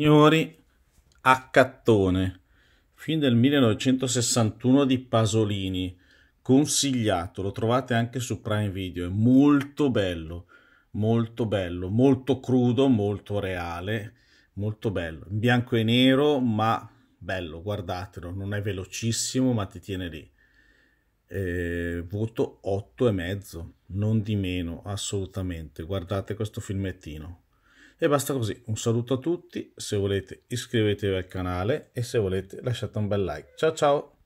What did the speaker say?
signori, Accattone, film del 1961 di Pasolini, consigliato, lo trovate anche su Prime Video, è molto bello, molto bello, molto crudo, molto reale, molto bello, in bianco e nero, ma bello, guardatelo, non è velocissimo, ma ti tiene lì. Eh, voto 8,5, non di meno, assolutamente, guardate questo filmettino. E basta così, un saluto a tutti, se volete iscrivetevi al canale e se volete lasciate un bel like. Ciao ciao!